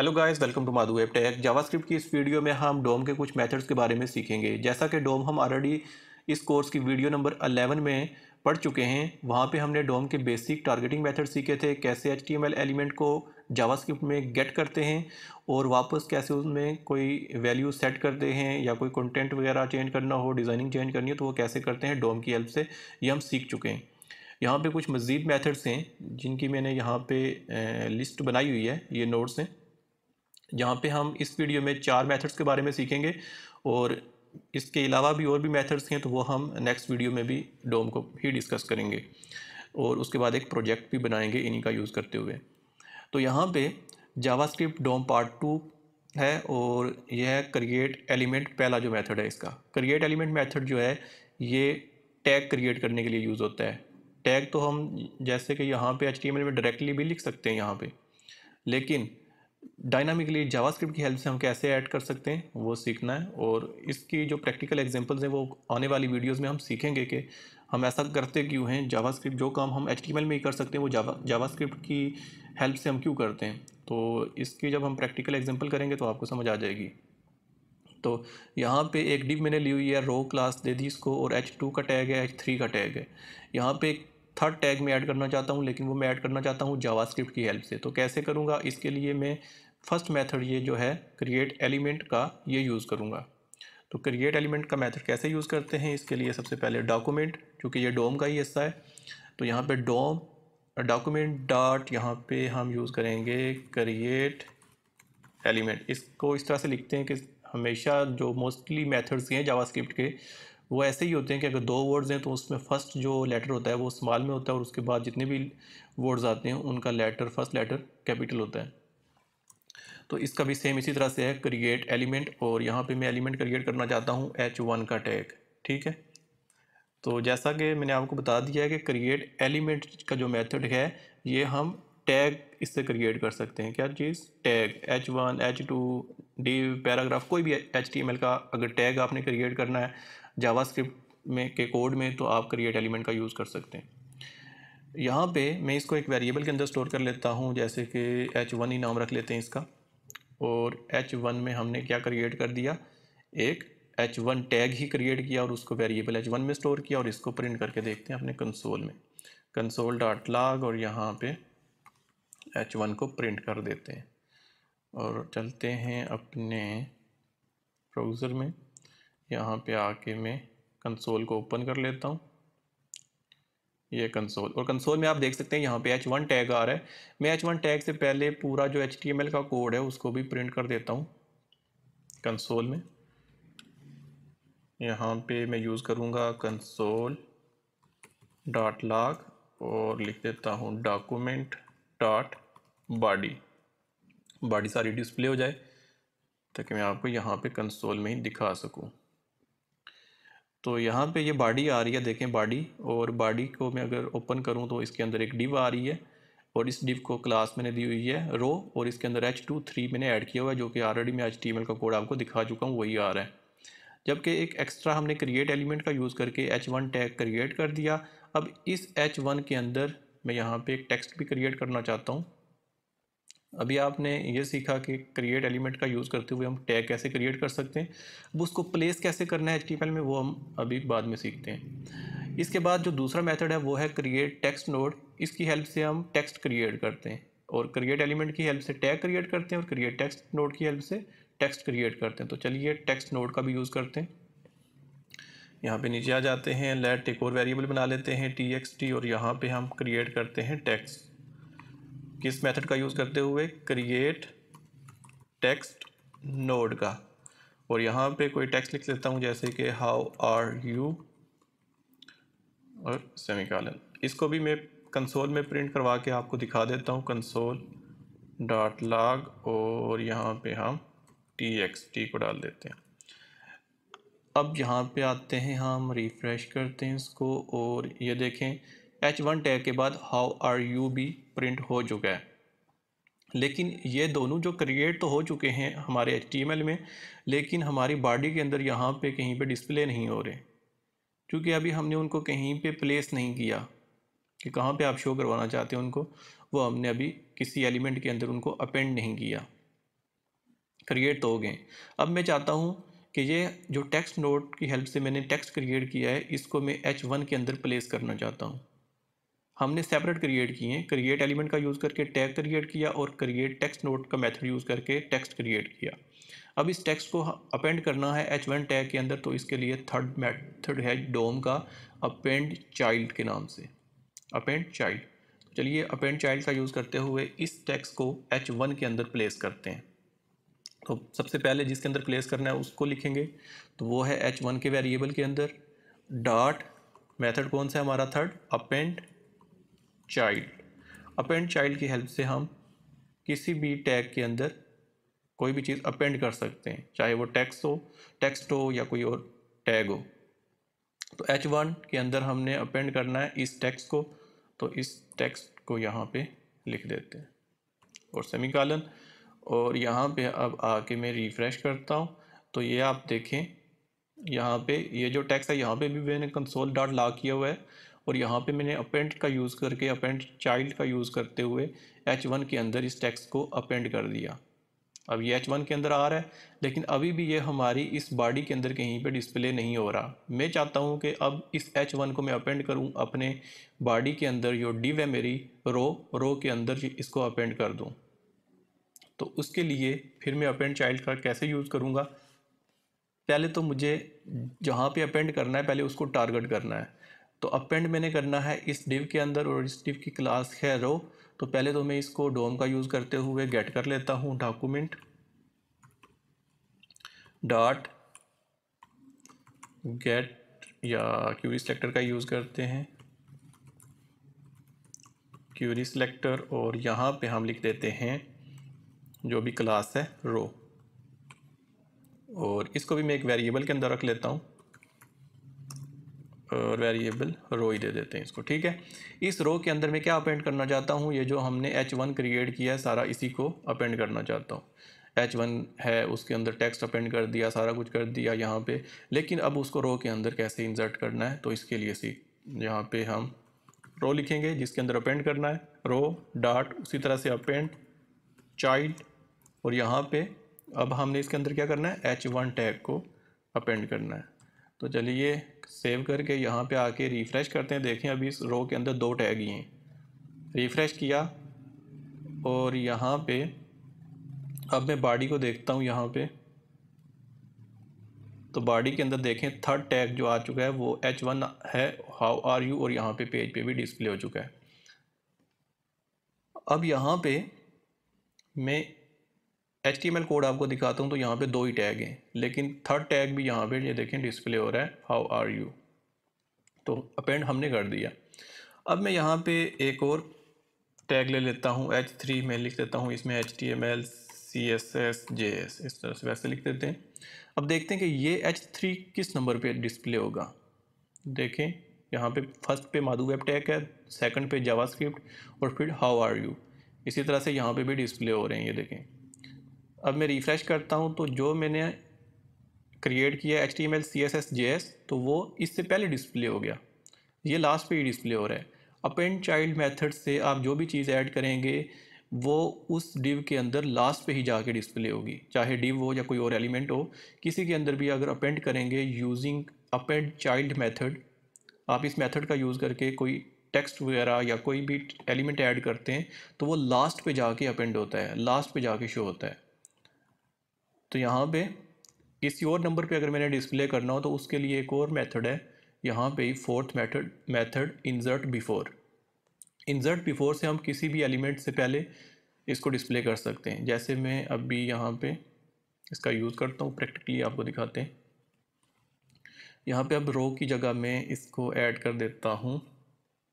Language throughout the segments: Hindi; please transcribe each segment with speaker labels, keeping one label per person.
Speaker 1: hello guys welcome to Madhu web tech JavaScript की इस वीडियो में हम डोम के कुछ मेथड्स के बारे में सीखेंगे जैसा कि डोम हम ऑलरेडी इस कोर्स की वीडियो नंबर 11 में पढ़ चुके हैं वहाँ पे हमने डोम के बेसिक टारगेटिंग मेथड सीखे थे कैसे एच एलिमेंट को जावास्क्रिप्ट में गेट करते हैं और वापस कैसे उसमें कोई वैल्यू सेट करते हैं या कोई कंटेंट वगैरह चेंज करना हो डिज़ाइनिंग चेंज करनी हो तो वो कैसे करते हैं डोम की हेल्प से ये हम सीख चुके हैं यहाँ पर कुछ मज़ीद मैथड्स हैं जिनकी मैंने यहाँ पर लिस्ट बनाई हुई है ये नोट्स हैं जहाँ पे हम इस वीडियो में चार मेथड्स के बारे में सीखेंगे और इसके अलावा भी और भी मेथड्स हैं तो वो हम नेक्स्ट वीडियो में भी डोम को ही डिस्कस करेंगे और उसके बाद एक प्रोजेक्ट भी बनाएंगे इन्हीं का यूज़ करते हुए तो यहाँ पे जावास्क्रिप्ट डोम पार्ट टू है और यह है क्रिएट एलिमेंट पहला जो मेथड है इसका क्रिएट एलिमेंट मेथड जो है ये टैग क्रिएट करने के लिए यूज़ होता है टैग तो हम जैसे कि यहाँ पे एच में डायरेक्टली भी लिख सकते हैं यहाँ पे लेकिन डायनामिकली जावास्क्रिप्ट की हेल्प से हम कैसे ऐड कर सकते हैं वो सीखना है और इसकी जो प्रैक्टिकल एग्जांपल्स हैं वो आने वाली वीडियोस में हम सीखेंगे कि हम ऐसा करते क्यों हैं जावास्क्रिप्ट जो काम हम एच में ही कर सकते हैं वो जावा जावास्क्रिप्ट की हेल्प से हम क्यों करते हैं तो इसकी जब हम प्रैक्टिकल एग्जाम्पल करेंगे तो आपको समझ आ जाएगी तो यहाँ पे एक डिप मैंने ली हुई है रो क्लास दे दी इसको और एच टू का टैग है एच थ्री का टैग है यहाँ पे एक थर्ड टैग में ऐड करना चाहता हूँ लेकिन वो मैं ऐड करना चाहता हूँ जावास्क्रिप्ट की हेल्प से तो कैसे करूँगा इसके लिए मैं फर्स्ट मेथड ये जो है क्रिएट एलिमेंट का ये यूज़ करूँगा तो क्रिएट एलिमेंट का मेथड कैसे यूज़ करते हैं इसके लिए सबसे पहले डॉक्यूमेंट क्योंकि ये डोम का ही हिस्सा है तो यहाँ पे डोम डॉक्यूमेंट डॉट यहाँ पे हम यूज़ करेंगे क्रिएट एलिमेंट इसको इस तरह से लिखते हैं कि हमेशा जो मोस्टली मेथड्स हैं जावास्क्रिप्ट के वो ऐसे ही होते हैं कि अगर दो वर्ड्स हैं तो उसमें फ़र्स्ट जो लेटर होता है वो स्मॉल में होता है और उसके बाद जितने भी वर्ड्स आते हैं उनका लेटर फर्स्ट लेटर कैपिटल होता है तो इसका भी सेम इसी तरह से है क्रिएट एलिमेंट और यहाँ पे मैं एलिमेंट क्रिएट करना चाहता हूँ एच वन का टैग ठीक है तो जैसा कि मैंने आपको बता दिया है कि क्रिएट एलिमेंट का जो मेथड है ये हम टैग इससे क्रिएट कर सकते हैं क्या चीज़ tag H one H two the paragraph कोई भी एच का अगर टैग आपने क्रिएट करना है स्क्रिप्ट में के कोड में तो आप क्रिएट एलिमेंट का यूज़ कर सकते हैं यहाँ पे मैं इसको एक वेरिएबल के अंदर स्टोर कर लेता हूँ जैसे कि एच वन ही नाम रख लेते हैं इसका और एच वन में हमने क्या क्रिएट कर दिया एक एच वन टैग ही क्रिएट किया और उसको वेरिएबल एच वन में स्टोर किया और इसको प्रिंट करके देखते हैं अपने कंसोल में कंसोल डॉट लाग और यहाँ पे एच वन को प्रिंट कर देते हैं और चलते हैं अपने ब्राउज़र में यहाँ पे आके मैं कंसोल को ओपन कर लेता हूँ ये कंसोल और कंसोल में आप देख सकते हैं यहाँ पे H1 टैग आ रहा है मैं H1 टैग से पहले पूरा जो HTML का कोड है उसको भी प्रिंट कर देता हूँ कंसोल में यहाँ पे मैं यूज़ करूँगा कंसोल डॉट लाग और लिख देता हूँ डॉक्यूमेंट डॉट बॉडी बॉडी सारी डिस्प्ले हो जाए ताकि मैं आपको यहाँ पे कंसोल में ही दिखा सकूँ तो यहाँ पे ये बॉडी आ रही है देखें बॉडी और बॉडी को मैं अगर ओपन करूँ तो इसके अंदर एक डिव आ रही है और इस डिव को क्लास मैंने दी हुई है रो और इसके अंदर एच टू थ्री मैंने ऐड किया हुआ है जो कि ऑलरेडी मैं एच टी का कोड आपको दिखा चुका हूँ वही आ रहा है जबकि एक एक्स्ट्रा हमने क्रिएट एलिमेंट का यूज़ करके एच वन टैग क्रिएट कर दिया अब इस एच वन के अंदर मैं यहाँ पर एक टेक्स्ट भी क्रिएट करना चाहता हूँ अभी आपने ये सीखा कि क्रिएट एलिमेंट का यूज़ करते हुए हम टैग कैसे क्रिएट कर सकते हैं अब उसको प्लेस कैसे करना है एच में वो हम अभी बाद में सीखते हैं इसके बाद जो दूसरा मेथड है वो है क्रिएट टेक्स्ट नोड इसकी हेल्प से हम टेक्स्ट क्रिएट करते हैं और क्रिएट एलिमेंट की हेल्प से टैग क्रिएट करते हैं और क्रिएट टेक्स्ट नोड की हेल्प से टेक्स्ट क्रिएट करते हैं तो चलिए टेक्स्ट नोड का भी यूज़ करते हैं यहाँ पे नीचे आ जाते हैं लेट एक और वेरिएबल बना लेते हैं टी एक्स टी और यहाँ पे हम क्रिएट करते हैं टेक्स्ट किस मेथड का यूज़ करते हुए क्रिएट टेक्स्ट नोड का और यहाँ पे कोई टेक्स्ट लिख लेता हूँ जैसे कि हाउ आर यू और सेमिकॉलन इसको भी मैं कंसोल में प्रिंट करवा के आपको दिखा देता हूँ कंसोल डॉट लाग और यहाँ पे हम टी एक्स टी को डाल देते हैं अब यहाँ पे आते हैं हम रिफ़्रेश करते हैं इसको और ये देखें एच वन टैग के बाद how are you be print हो चुका है लेकिन ये दोनों जो क्रिएट तो हो चुके हैं हमारे एच में लेकिन हमारी बॉडी के अंदर यहाँ पे कहीं पे डिस्प्ले नहीं हो रहे क्योंकि अभी हमने उनको कहीं पे प्लेस नहीं किया कि कहाँ पे आप शो करवाना चाहते हैं उनको वो हमने अभी किसी एलिमेंट के अंदर उनको अपेंड नहीं किया क्रिएट तो हो गए अब मैं चाहता हूँ कि ये जो टेक्स्ट नोट की हेल्प से मैंने टेक्स्ट क्रिएट किया है इसको मैं एच वन के अंदर प्लेस करना चाहता हूँ हमने सेपरेट क्रिएट किए हैं क्रिएट एलिमेंट का यूज़ करके टैग क्रिएट किया और क्रिएट टेक्स्ट नोट का मेथड यूज़ करके टेक्स्ट क्रिएट किया अब इस टेक्स्ट को अपेंड करना है एच वन टैग के अंदर तो इसके लिए थर्ड मेथड है डोम का अपेंड चाइल्ड के नाम से अपेंड चाइल्ड तो चलिए अपेंड चाइल्ड का यूज़ करते हुए इस टेक्स्ट को एच वन के अंदर प्लेस करते हैं तो सबसे पहले जिसके अंदर प्लेस करना है उसको लिखेंगे तो वो है एच वन के वेरिएबल के अंदर डॉट मेथड कौन सा है हमारा third append child append child की हेल्प से हम किसी भी टैग के अंदर कोई भी चीज़ अपेंड कर सकते हैं चाहे वो टेक्स्ट हो टेक्स्ट हो या कोई और टैग हो तो एच वन के अंदर हमने अपेंड करना है इस टेक्स्ट को तो इस टेक्स्ट को यहाँ पे लिख देते हैं और सेमिकालन और यहाँ पे अब आके मैं रिफ़्रेश करता हूँ तो ये आप देखें यहाँ पे ये जो टेक्स्ट है यहाँ पे भी मैंने कंसोल डॉट ला किया हुआ है और यहाँ पे मैंने अपेंट का यूज़ करके अपेंट चाइल्ड का यूज़ करते हुए एच वन के अंदर इस टेक्स्ट को अपेंट कर दिया अब ये एच वन के अंदर आ रहा है लेकिन अभी भी ये हमारी इस बॉडी के अंदर कहीं पे डिस्प्ले नहीं हो रहा मैं चाहता हूँ कि अब इस एच वन को मैं अपेंड करूँ अपने बॉडी के अंदर जो डिव है मेरी रो रो के अंदर इसको अपेंड कर दूँ तो उसके लिए फिर मैं अपेंड चाइल्ड का कैसे यूज़ करूँगा पहले तो मुझे जहाँ पे अपेंड करना है पहले उसको टारगेट करना है तो अपेंड मैंने करना है इस डिव के अंदर और इस डिव की क्लास है रो तो पहले तो मैं इसको डोम का यूज़ करते हुए गेट कर लेता हूँ डॉक्यूमेंट डॉट गेट या क्यूरी सेलेक्टर का यूज़ करते हैं क्यूरी सेलेक्टर और यहाँ पे हम लिख देते हैं जो भी क्लास है रो और इसको भी मैं एक वेरिएबल के अंदर रख लेता हूँ वेरिएबल रो ही दे देते हैं इसको ठीक है इस रो के अंदर मैं क्या अपेंड करना चाहता हूँ ये जो हमने एच वन क्रिएट किया है सारा इसी को अपेंड करना चाहता हूँ एच वन है उसके अंदर टेक्स्ट अपेंड कर दिया सारा कुछ कर दिया यहाँ पे लेकिन अब उसको रो के अंदर कैसे इंजर्ट करना है तो इसके लिए सी यहाँ पे हम रो लिखेंगे जिसके अंदर अपेंड करना है रो डाट उसी तरह से अपेंड चाइल्ड और यहाँ पर अब हमने इसके अंदर क्या करना है एच वन टैग को अपेंड करना है तो चलिए सेव करके यहाँ पे आके रिफ़्रेश करते हैं देखें अभी इस रो के अंदर दो टैग ही हैं रिफ़्रेश किया और यहाँ पे अब मैं बॉडी को देखता हूँ यहाँ पे तो बॉडी के अंदर देखें थर्ड टैग जो आ चुका है वो एच वन है हाउ आर यू और यहाँ पे पेज पे भी डिस्प्ले हो चुका है अब यहाँ पे मैं एच कोड आपको दिखाता हूँ तो यहाँ पे दो ही टैग हैं लेकिन थर्ड टैग भी यहाँ पे ये यह देखें डिस्प्ले हो रहा है हाउ आर यू तो अपेंड हमने कर दिया अब मैं यहाँ पे एक और टैग ले लेता हूँ एच थ्री मैं लिख देता हूँ इसमें H T M L C S S J S इस तरह से वैसे लिख देते हैं अब देखते हैं कि ये एच थ्री किस नंबर पे डिस्प्ले होगा देखें यहाँ पे फर्स्ट पे माधु वेब टैग है सेकंड पे जावास्क्रिप्ट और फिर हाउ आर यू इसी तरह से यहाँ पे भी डिस्प्ले हो रहे हैं ये देखें अब मैं रिफ़्रेश करता हूँ तो जो मैंने क्रिएट किया H T M L C S S J S तो वो इससे पहले डिस्प्ले हो गया ये लास्ट पे ही डिस्प्ले हो रहा है अपेंड चाइल्ड मेथड से आप जो भी चीज़ ऐड करेंगे वो उस डिव के अंदर लास्ट पे ही जाके डिस्प्ले होगी चाहे डिव हो या कोई और एलिमेंट हो किसी के अंदर भी अगर अपेंड करेंगे यूजिंग अपेंड चाइल्ड मेथड आप इस मेथड का यूज़ करके कोई टेक्स्ट वगैरह या कोई भी एलिमेंट ऐड करते हैं तो वो लास्ट पे जाके अपेंड होता है लास्ट पे जाके शो होता है तो यहाँ पे किसी और नंबर पे अगर मैंने डिस्प्ले करना हो तो उसके लिए एक और मेथड है यहाँ पे ही fourth method method insert before insert before से हम किसी भी एलिमेंट से पहले इसको डिस्प्ले कर सकते हैं जैसे मैं अभी यहाँ पे इसका यूज़ करता हूँ प्रैक्टिकली आपको दिखाते हैं यहाँ पे अब रो की जगह मैं इसको ऐड कर देता हूँ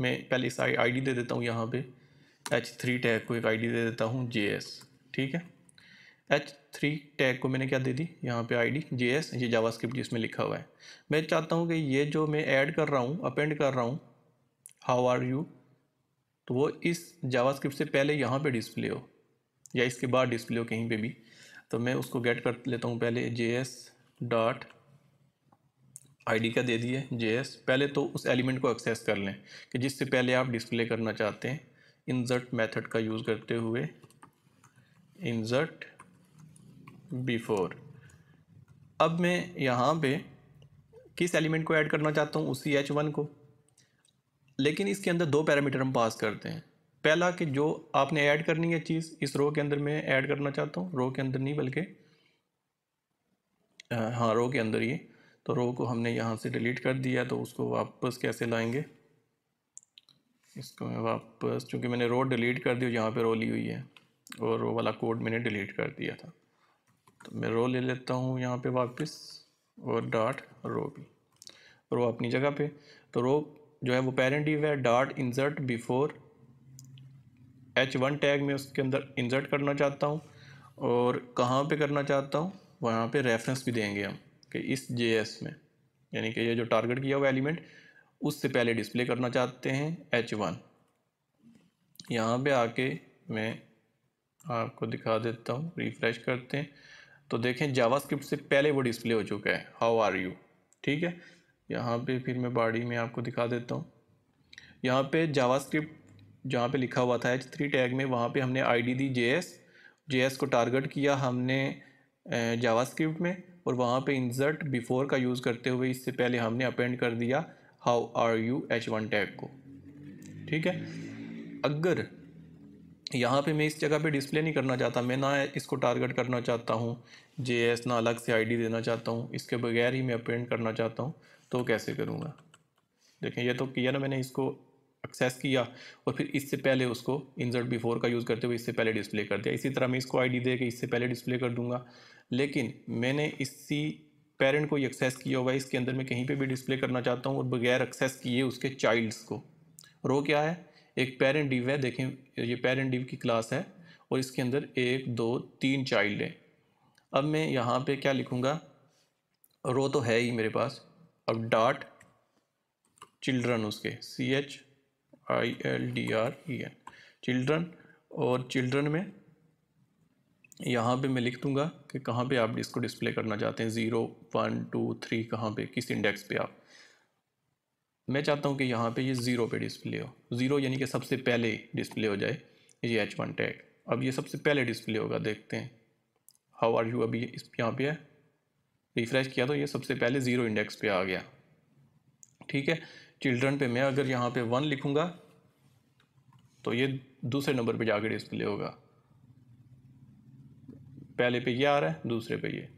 Speaker 1: मैं पहले इस आई दे देता हूँ यहाँ पर एच थ्री टैग को एक आई दे देता हूँ जे एस ठीक है एच थ्री टैग को मैंने क्या दे दी यहाँ पे आई डी जे एस ये जावास्क्रिप्ट जिसमें लिखा हुआ है मैं चाहता हूँ कि ये जो मैं ऐड कर रहा हूँ अपेंड कर रहा हूँ हाउ आर यू तो वो इस जावा स्क्रिप्ट से पहले यहाँ पे डिस्प्ले हो या इसके बाद डिस्प्ले हो कहीं पे भी तो मैं उसको गेट कर लेता हूँ पहले जे एस डॉट आई का दे दिए जे एस पहले तो उस एलिमेंट को एक्सेस कर लें कि जिससे पहले आप डिस्प्ले करना चाहते हैं इन्जर्ट मैथड का यूज़ करते हुए इन्जर्ट बिफोर अब मैं यहाँ पे किस एलिमेंट को ऐड करना चाहता हूँ उसी एच वन को लेकिन इसके अंदर दो पैरामीटर हम पास करते हैं पहला कि जो आपने ऐड करनी है चीज़ इस रो के अंदर मैं ऐड करना चाहता हूँ रो के अंदर नहीं बल्कि हाँ रो के अंदर ये तो रो को हमने यहाँ से डिलीट कर दिया तो उसको वापस कैसे लाएंगे इसको मैं वापस चूँकि मैंने रो डिलीट कर दी यहाँ पे रो ली हुई है और रो वाला कोड मैंने डिलीट कर दिया था तो मैं रो ले लेता हूँ यहाँ पे वापस और डॉट रो भी रो अपनी जगह पे तो रो जो है वो पेरेंट ईव है dot insert before H one tag में उसके अंदर इंसर्ट करना चाहता हूँ और कहाँ पे करना चाहता हूँ वहाँ पे रेफरेंस भी देंगे हम कि इस जे एस में यानी कि ये जो टारगेट किया हुआ एलिमेंट उससे पहले डिस्प्ले करना चाहते हैं एच वन यहाँ पर आके मैं आपको दिखा देता हूँ रिफ़्रेश करते हैं तो देखें जावास्क्रिप्ट से पहले वो डिस्प्ले हो चुका है हाउ आर यू ठीक है यहाँ पे फिर मैं बाड़ी में आपको दिखा देता हूँ यहाँ पे जावास्क्रिप्ट जहाँ पे लिखा हुआ था एच थ्री टैग में वहाँ पे हमने आईडी दी जेएस जेएस को टारगेट किया हमने जावास्क्रिप्ट में और वहाँ पे इंसर्ट बिफोर का यूज़ करते हुए इससे पहले हमने अपेंड कर दिया how are you H one tag को ठीक है अगर यहाँ पे मैं इस जगह पे डिस्प्ले नहीं करना चाहता मैं ना इसको टारगेट करना चाहता हूँ जे ना अलग से आईडी देना चाहता हूँ इसके बगैर ही मैं प्रिंट करना चाहता हूँ तो कैसे करूँगा देखें ये तो किया ना मैंने इसको एक्सेस किया और फिर इससे पहले उसको इंजर्ट बिफोर का यूज़ करते हुए इससे पहले डिस्प्ले कर दिया इसी तरह मैं इसको आई दे के इससे पहले डिस्प्ले कर दूँगा लेकिन मैंने इसी पेरेंट को एक्सेस किया हुआ इसके अंदर मैं कहीं पर भी डिस्प्ले करना चाहता हूँ और बगैर एक्सेस किए उसके चाइल्ड्स को रो क्या है एक पेरेंट डीव है देखें ये पेरेंट डीव की क्लास है और इसके अंदर एक दो तीन चाइल्ड है अब मैं यहाँ पे क्या लिखूँगा रो तो है ही मेरे पास अब डाट चिल्ड्रन उसके C H I L D R E N children और चिल्ड्रन में यहाँ पे मैं लिख दूँगा कि कहाँ पे आप इसको डिस्प्ले करना चाहते हैं ज़ीरो वन टू थ्री कहाँ पे किस इंडेक्स पे आप मैं चाहता हूँ कि यहाँ पे ये ज़ीरो पे डिस्प्ले हो ज़ीरो यानी कि सबसे पहले डिस्प्ले हो जाए ये एच वन टैग अब ये सबसे पहले डिस्प्ले होगा देखते हैं हाउ आर यू अभी इस यहाँ पे है रिफ़्रेश किया तो ये सबसे पहले ज़ीरो इंडेक्स पे आ गया ठीक है चिल्ड्रन पे मैं अगर यहाँ पे वन लिखूँगा तो ये दूसरे नंबर पर जाकर डिस्प्ले होगा पहले पे ये आ रहा है दूसरे पे ये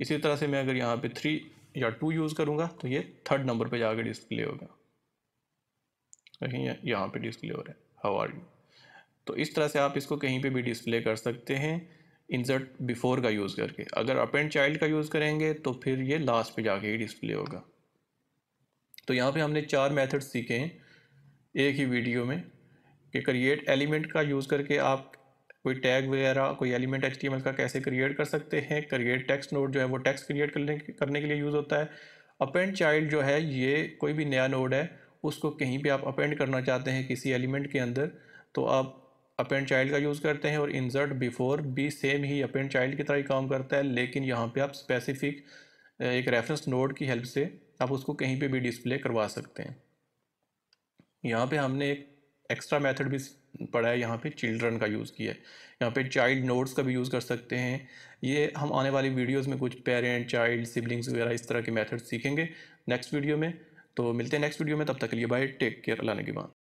Speaker 1: इसी तरह से मैं अगर यहाँ पर थ्री या टू यूज़ करूँगा तो ये थर्ड नंबर पे जाकर डिस्प्ले होगा कहीं यहाँ पे डिस्प्ले हो रहा है हाउ आर यू तो इस तरह से आप इसको कहीं पे भी डिस्प्ले कर सकते हैं इंसर्ट बिफोर का यूज़ करके अगर अप एंड चाइल्ड का यूज़ करेंगे तो फिर ये लास्ट पे जाके ही डिस्प्ले होगा तो यहाँ पे हमने चार मेथड्स सीखे हैं एक ही वीडियो में कि क्रिएट एलिमेंट का यूज़ करके आप कोई टैग वगैरह कोई एलिमेंट एच का कैसे क्रिएट कर सकते हैं क्रिएट टेक्स्ट नोड जो है वो टेक्स्ट क्रिएट करने करने के लिए यूज़ होता है अपेंड चाइल्ड जो है ये कोई भी नया नोड है उसको कहीं भी आप अपेंड करना चाहते हैं किसी एलिमेंट के अंदर तो आप अपेंड चाइल्ड का यूज़ करते हैं और इन्जर्ट बिफोर भी सेम ही अपेंड चाइल्ड की तरह ही काम करता है लेकिन यहाँ पर आप स्पेसिफिक एक रेफरेंस नोड की हेल्प से आप उसको कहीं पर भी डिस्प्ले करवा सकते हैं यहाँ पर हमने एक एक्स्ट्रा मेथड भी पड़ा है यहाँ पे चिल्ड्रन का यूज़ किया है यहाँ पे चाइल्ड नोट्स का भी यूज़ कर सकते हैं ये हम आने वाली वीडियोस में कुछ पेरेंट चाइल्ड सिबलिंग्स वगैरह इस तरह के मेथड सीखेंगे नेक्स्ट वीडियो में तो मिलते हैं नेक्स्ट वीडियो में तब तक के लिए बाय टेक केयर अल्लाह के बाद